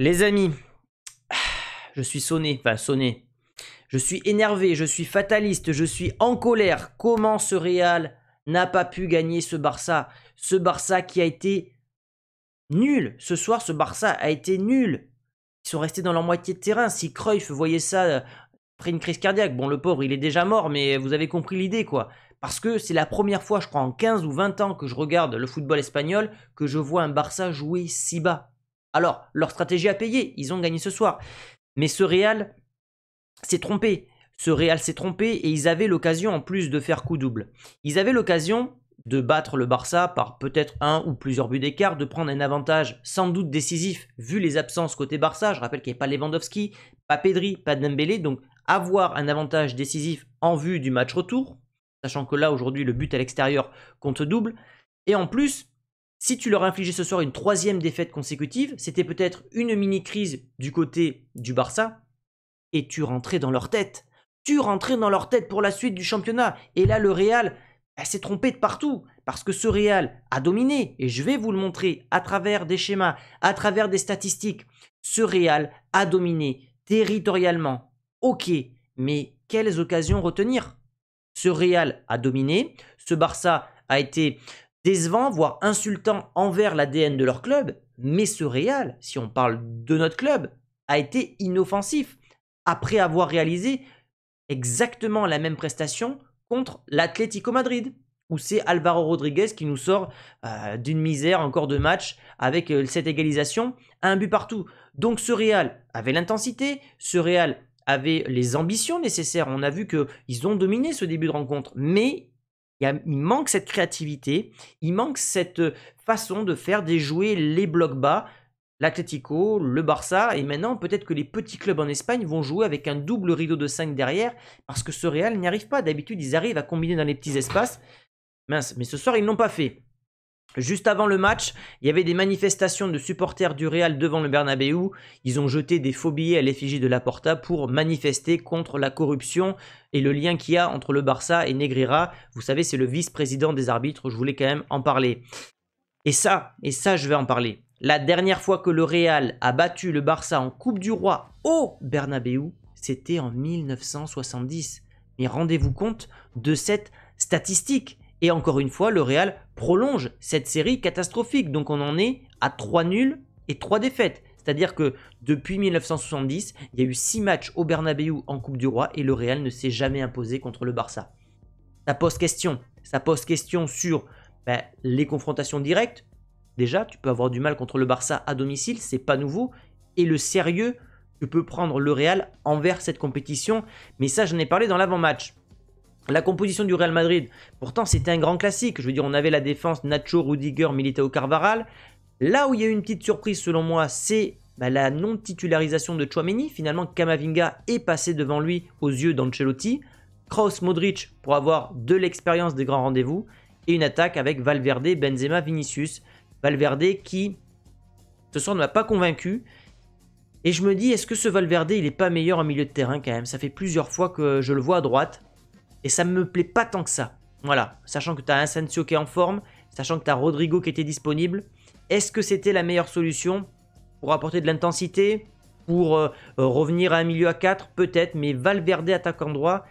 Les amis, je suis sonné, enfin sonné. Je suis énervé, je suis fataliste, je suis en colère. Comment ce Real n'a pas pu gagner ce Barça Ce Barça qui a été nul. Ce soir, ce Barça a été nul. Ils sont restés dans leur moitié de terrain. Si Cruyff voyait ça euh, après une crise cardiaque, bon, le pauvre, il est déjà mort, mais vous avez compris l'idée, quoi. Parce que c'est la première fois, je crois, en 15 ou 20 ans que je regarde le football espagnol, que je vois un Barça jouer si bas. Alors, leur stratégie a payé, ils ont gagné ce soir. Mais ce Real s'est trompé. Ce Real s'est trompé et ils avaient l'occasion en plus de faire coup double. Ils avaient l'occasion de battre le Barça par peut-être un ou plusieurs buts d'écart, de prendre un avantage sans doute décisif vu les absences côté Barça. Je rappelle qu'il n'y avait pas Lewandowski, pas Pedri, pas Dembélé, donc avoir un avantage décisif en vue du match retour, sachant que là aujourd'hui le but à l'extérieur compte double. Et en plus, si tu leur infligeais ce soir une troisième défaite consécutive, c'était peut-être une mini-crise du côté du Barça, et tu rentrais dans leur tête. Tu rentrais dans leur tête pour la suite du championnat. Et là, le Real elle bah, s'est trompé de partout, parce que ce Real a dominé, et je vais vous le montrer à travers des schémas, à travers des statistiques. Ce Real a dominé territorialement. Ok, mais quelles occasions retenir Ce Real a dominé, ce Barça a été décevant, voire insultant envers l'ADN de leur club, mais ce Real, si on parle de notre club, a été inoffensif après avoir réalisé exactement la même prestation contre l'Atlético Madrid, où c'est Alvaro Rodriguez qui nous sort euh, d'une misère encore de match avec euh, cette égalisation un but partout. Donc ce Real avait l'intensité, ce Real avait les ambitions nécessaires. On a vu qu'ils ont dominé ce début de rencontre, mais il, manque cette créativité, il manque cette euh, façon de faire déjouer les blocs bas, l'Atlético, le Barça, et maintenant peut-être que les petits clubs en Espagne vont jouer avec un double rideau de 5 derrière, parce que ce Real n'y arrive pas. D'habitude, ils arrivent à combiner dans les petits espaces. mais ce soir, ils ne l'ont pas fait. Juste avant le match, il y avait des manifestations de supporters du Real devant le Bernabeu. Ils ont jeté des faux billets à l'effigie de Laporta pour manifester contre la corruption et le lien qu'il y a entre le Barça et Negrira. Vous savez, c'est le vice-président des arbitres, je voulais quand même en parler. Et ça, et ça, je vais en parler. La dernière fois que le Real a battu le Barça en Coupe du Roi au Bernabeu, c'était en 1970. Mais rendez-vous compte de cette statistique. Et encore une fois, le Real prolonge cette série catastrophique. Donc on en est à 3 nuls et 3 défaites. C'est-à-dire que depuis 1970, il y a eu 6 matchs au Bernabeu en Coupe du Roi et le Real ne s'est jamais imposé contre le Barça. Ça pose question. Ça pose question sur ben, les confrontations directes. Déjà, tu peux avoir du mal contre le Barça à domicile, c'est pas nouveau. Et le sérieux que peut prendre le Real envers cette compétition. Mais ça, j'en ai parlé dans l'avant-match. La composition du Real Madrid, pourtant c'était un grand classique. Je veux dire, on avait la défense Nacho, Rudiger, Militao, Carvaral. Là où il y a eu une petite surprise selon moi, c'est bah, la non-titularisation de Chouameni. Finalement, Kamavinga est passé devant lui aux yeux d'Ancelotti. Kroos, Modric pour avoir de l'expérience des grands rendez-vous. Et une attaque avec Valverde, Benzema, Vinicius. Valverde qui, ce soir, ne m'a pas convaincu. Et je me dis, est-ce que ce Valverde, il n'est pas meilleur en milieu de terrain quand même Ça fait plusieurs fois que je le vois à droite. Et ça me plaît pas tant que ça. Voilà, sachant que tu as Asensio qui est en forme, sachant que tu as Rodrigo qui était disponible, est-ce que c'était la meilleure solution pour apporter de l'intensité, pour euh, euh, revenir à un milieu à 4 Peut-être, mais Valverde attaque en droit,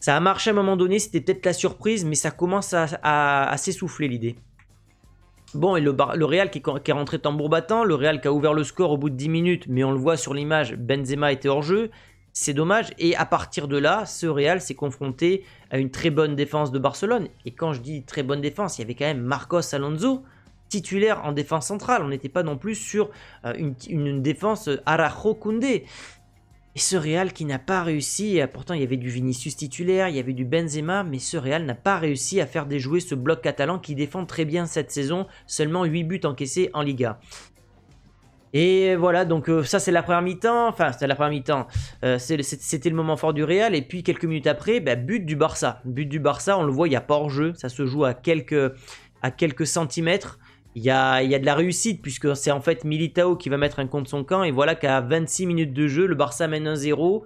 ça a marché à un moment donné, c'était peut-être la surprise, mais ça commence à, s'essouffler l'idée. Bon, et le, Real qui qui est, rentré tambour battant, le Real qui a ouvert le score au bout de 10 minutes, mais on le voit sur l'image, Benzema était hors jeu, c'est dommage. Et à partir de là, ce Real s'est confronté à une très bonne défense de Barcelone. Et quand je dis très bonne défense, il y avait quand même Marcos Alonso, titulaire en défense centrale. On n'était pas non plus sur euh, une, défense Arajo Koundé. Et ce Real qui n'a pas réussi, pourtant il y avait du Vinicius titulaire, il y avait du Benzema, mais ce Real n'a pas réussi à faire déjouer ce bloc catalan qui défend très bien cette saison, seulement 8 buts encaissés en Liga. Et voilà, donc euh, ça c'est la première mi-temps, enfin c'était la première mi-temps, euh, c'était le moment fort du Real, et puis quelques minutes après, bah, but du Barça. But du Barça, on le voit, il n'y a pas hors-jeu, ça se joue à quelques, à centimètres, il y a, de la réussite, puisque c'est en fait Militao qui va mettre un compte son camp, et voilà qu'à 26 minutes de jeu, le Barça mène 1-0,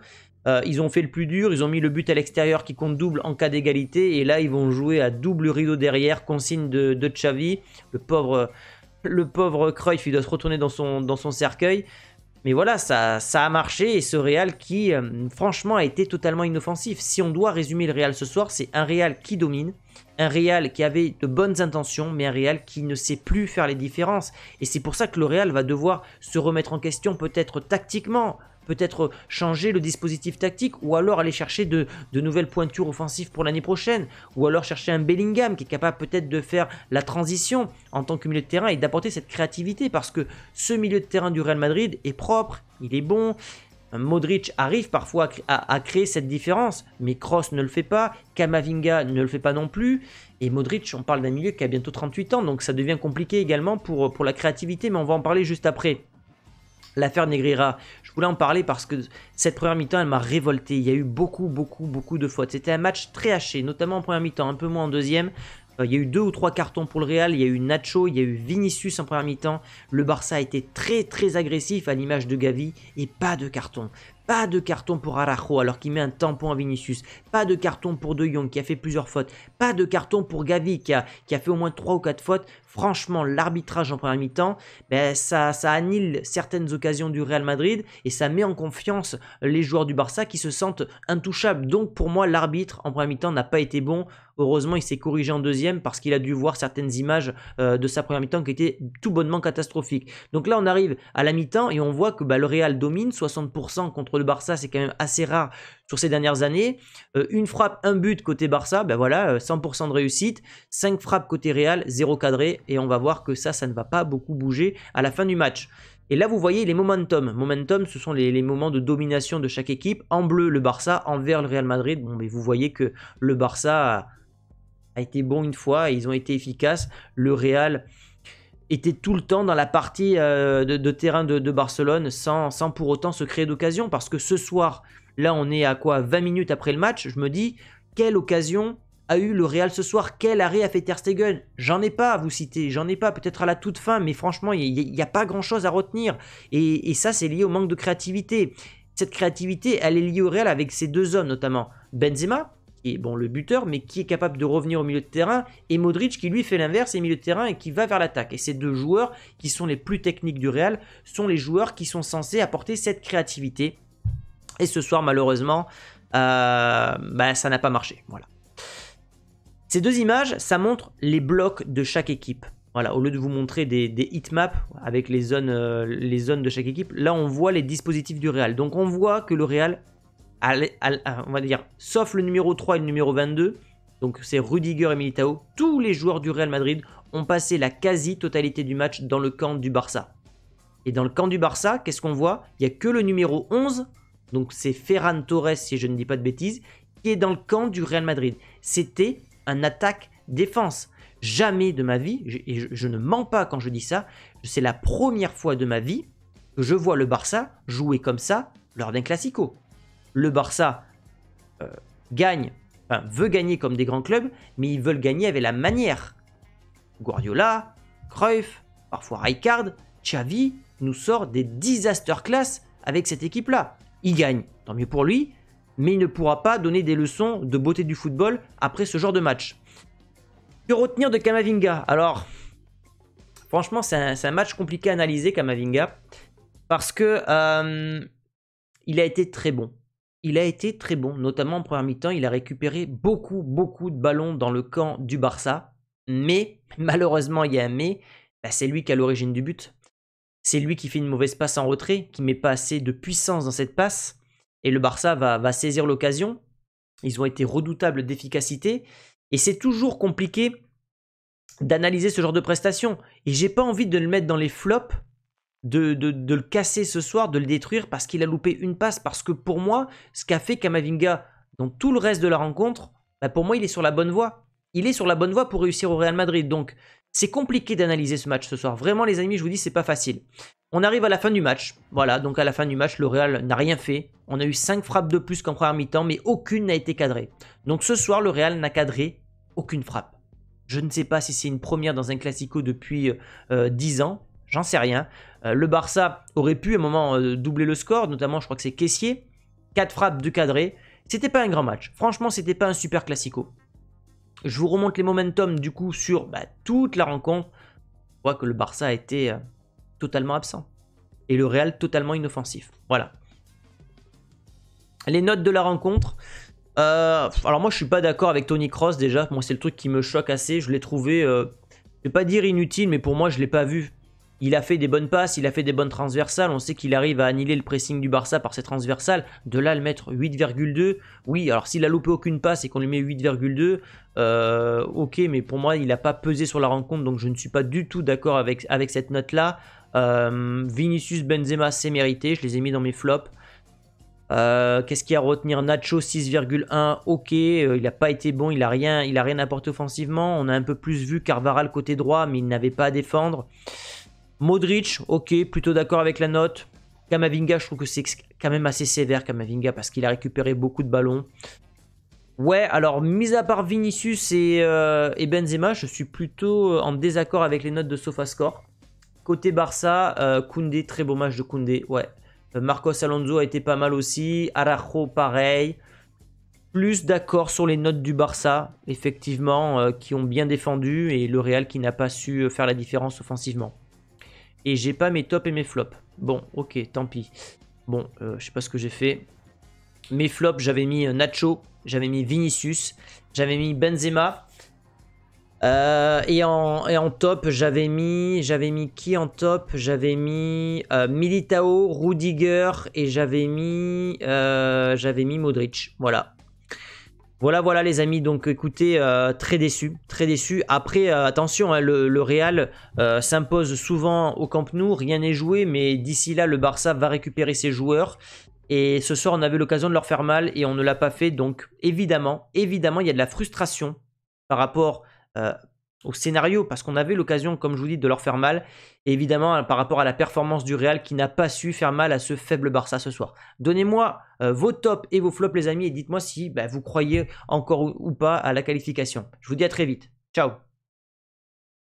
euh, ils ont fait le plus dur, ils ont mis le but à l'extérieur qui compte double en cas d'égalité, et là ils vont jouer à double rideau derrière, consigne de, de Xavi, le pauvre le pauvre Cruyff, il doit se retourner dans son, dans son cercueil. Mais voilà, ça, ça a marché et ce Real qui, euh, franchement, a été totalement inoffensif. Si on doit résumer le Real ce soir, c'est un Real qui domine, un Real qui avait de bonnes intentions, mais un Real qui ne sait plus faire les différences. Et c'est pour ça que le Real va devoir se remettre en question peut-être tactiquement, peut-être changer le dispositif tactique, ou alors aller chercher de, nouvelles pointures offensives pour l'année prochaine, ou alors chercher un Bellingham qui est capable peut-être de faire la transition en tant que milieu de terrain et d'apporter cette créativité, parce que ce milieu de terrain du Real Madrid est propre, il est bon, Modric arrive parfois à, créer cette différence, mais Kroos ne le fait pas, Kamavinga ne le fait pas non plus, et Modric, on parle d'un milieu qui a bientôt 38 ans, donc ça devient compliqué également pour, pour la créativité, mais on va en parler juste après. L'affaire Negreira, je voulais en parler parce que cette première mi-temps, elle m'a révolté. Il y a eu beaucoup, beaucoup, beaucoup de fautes. C'était un match très haché, notamment en première mi-temps, un peu moins en deuxième. Euh, il y a eu deux ou trois cartons pour le Real, il y a eu Nacho, il y a eu Vinicius en première mi-temps. Le Barça a été très très agressif à l'image de Gavi et pas de carton. Pas de carton pour Araujo alors qu'il met un tampon à Vinicius. Pas de carton pour De Jong qui a fait plusieurs fautes. Pas de carton pour Gavi qui a, fait au moins 3 ou 4 fautes. Franchement, l'arbitrage en première mi-temps, ben, ça, ça annule certaines occasions du Real Madrid et ça met en confiance les joueurs du Barça qui se sentent intouchables. Donc pour moi, l'arbitre en première mi-temps n'a pas été bon Heureusement, il s'est corrigé en deuxième parce qu'il a dû voir certaines images euh, de sa première mi-temps qui étaient tout bonnement catastrophiques. Donc là, on arrive à la mi-temps et on voit que bah, le Real domine 60% contre le Barça, c'est quand même assez rare sur ces dernières années. Euh, une frappe, un but côté Barça, ben voilà, 100% euh, de réussite. 5 frappes côté Real, 0 cadré. Et on va voir que ça, ça ne va pas beaucoup bouger à la fin du match. Et là, vous voyez les momentum. Momentum, ce sont les, les, moments de domination de chaque équipe. En bleu, le Barça. En vert, le Real Madrid. Bon, mais vous voyez que le Barça a été bon une fois ils ont été efficaces. Le Real était tout le temps dans la partie euh, de, terrain de, Barcelone sans, pour autant se créer d'occasion. Parce que ce soir, là on est à quoi 20 minutes après le match, je me dis, quelle occasion a eu le Real ce soir Quel arrêt a fait Ter Stegen J'en ai pas à vous citer, j'en ai pas, peut-être à la toute fin, mais franchement, il n'y a, pas grand-chose à retenir. Et, ça, c'est lié au manque de créativité. Cette créativité, elle est liée au Real avec ses deux hommes notamment. Benzema, et bon, le buteur, mais qui est capable de revenir au milieu de terrain, et Modric qui lui fait l'inverse, est milieu de terrain et qui va vers l'attaque. Et ces deux joueurs, qui sont les plus techniques du Real, sont les joueurs qui sont censés apporter cette créativité. Et ce soir, malheureusement, euh, bah, ça n'a pas marché. Voilà. Ces deux images, ça montre les blocs de chaque équipe. Voilà, au lieu de vous montrer des, des heatmaps avec les zones, euh, les zones de chaque équipe, là on voit les dispositifs du Real. Donc on voit que le Real on va dire, sauf le numéro 3 et le numéro 22, donc c'est Rudiger et Militao, tous les joueurs du Real Madrid ont passé la quasi-totalité du match dans le camp du Barça. Et dans le camp du Barça, qu'est-ce qu'on voit Il n'y a que le numéro 11, donc c'est Ferran Torres si je ne dis pas de bêtises, qui est dans le camp du Real Madrid. C'était un attaque-défense. Jamais de ma vie, et je, ne mens pas quand je dis ça, c'est la première fois de ma vie que je vois le Barça jouer comme ça lors d'un classico le Barça euh, gagne, enfin, veut gagner comme des grands clubs, mais ils veulent gagner avec la manière. Guardiola, Cruyff, parfois Rijkaard, Xavi nous sort des disaster class avec cette équipe-là. Il gagne, tant mieux pour lui, mais il ne pourra pas donner des leçons de beauté du football après ce genre de match. Que retenir de Kamavinga Alors, franchement, c'est un, match compliqué à analyser, Kamavinga, parce que euh, il a été très bon il a été très bon, notamment en première mi-temps. Il a récupéré beaucoup, beaucoup de ballons dans le camp du Barça. Mais, malheureusement, il y a un mais, bah, c'est lui qui a l'origine du but. C'est lui qui fait une mauvaise passe en retrait, qui met pas assez de puissance dans cette passe. Et le Barça va, va saisir l'occasion. Ils ont été redoutables d'efficacité. Et c'est toujours compliqué d'analyser ce genre de prestations. Et j'ai pas envie de le mettre dans les flops de, le casser ce soir, de le détruire parce qu'il a loupé une passe. Parce que pour moi, ce qu'a fait Kamavinga dans tout le reste de la rencontre, bah, pour moi, il est sur la bonne voie. Il est sur la bonne voie pour réussir au Real Madrid. Donc, c'est compliqué d'analyser ce match ce soir. Vraiment, les amis, je vous dis, c'est pas facile. On arrive à la fin du match. Voilà, donc à la fin du match, le Real n'a rien fait. On a eu 5 frappes de plus qu'en première mi-temps, mais aucune n'a été cadrée. Donc ce soir, le Real n'a cadré aucune frappe. Je ne sais pas si c'est une première dans un classico depuis 10 euh, ans, J'en sais rien. Euh, le Barça aurait pu à un moment euh, doubler le score, notamment je crois que c'est Caissier. 4 frappes, de cadré. C'était pas un grand match. Franchement, c'était pas un super classico. Je vous remonte les momentum du coup sur bah, toute la rencontre. On voit que le Barça a été euh, totalement absent. Et le Real totalement inoffensif. Voilà. Les notes de la rencontre. alors moi je suis pas d'accord avec Tony Cross déjà. Moi c'est le truc qui me choque assez. Je l'ai trouvé, je je vais pas dire inutile, mais pour moi je l'ai pas vu il a fait des bonnes passes, il a fait des bonnes transversales. On sait qu'il arrive à annihiler le pressing du Barça par ses transversales. De là, le mettre 8,2. Oui, alors s'il a loupé aucune passe et qu'on lui met 8,2, euh, ok, mais pour moi, il n'a pas pesé sur la rencontre, donc je ne suis pas du tout d'accord avec, avec cette note-là. Euh, Vinicius Benzema, c'est mérité. Je les ai mis dans mes flops. Euh, qu'est-ce qu'il y a à retenir Nacho 6,1, ok, il n'a pas été bon, il n'a rien, il rien apporté offensivement. On a un peu plus vu Carvara le côté droit, mais il n'avait pas à défendre. Modric, ok, plutôt d'accord avec la note. Kamavinga, je trouve que c'est quand même assez sévère, Kamavinga, parce qu'il a récupéré beaucoup de ballons. Ouais, alors, mis à part Vinicius et, euh, Benzema, je suis plutôt euh, en désaccord avec les notes de SofaScore. Côté Barça, euh, Koundé, très beau match de Koundé, ouais. Marcos Alonso a été pas mal aussi. Arajo, pareil. Plus d'accord sur les notes du Barça, effectivement, qui ont bien défendu et le Real qui n'a pas su faire la différence offensivement. Et j'ai pas mes tops et mes flops. Bon, ok, tant pis. Bon, euh, je sais pas ce que j'ai fait. Mes flops, j'avais mis euh, Nacho, j'avais mis Vinicius, j'avais mis Benzema. Euh, et, en, et, en, top, j'avais mis, j'avais mis qui en top J'avais mis Militao, Rudiger et j'avais mis, j'avais mis Modric. Voilà. Voilà, voilà les amis, donc écoutez, euh, très déçu, très déçu. Après, euh, attention, hein, le, Real euh, s'impose souvent au Camp Nou, rien n'est joué, mais d'ici là, le Barça va récupérer ses joueurs. Et ce soir, on avait l'occasion de leur faire mal et on ne l'a pas fait, donc évidemment, évidemment, il y a de la frustration par rapport au scénario, parce qu'on avait l'occasion, comme je vous dis, de leur faire mal. évidemment, euh, par rapport à la performance du Real qui n'a pas su faire mal à ce faible Barça ce soir. Donnez-moi euh, vos tops et vos flops, les amis, et dites-moi si bah, vous croyez encore ou pas à la qualification. Je vous dis à très vite. Ciao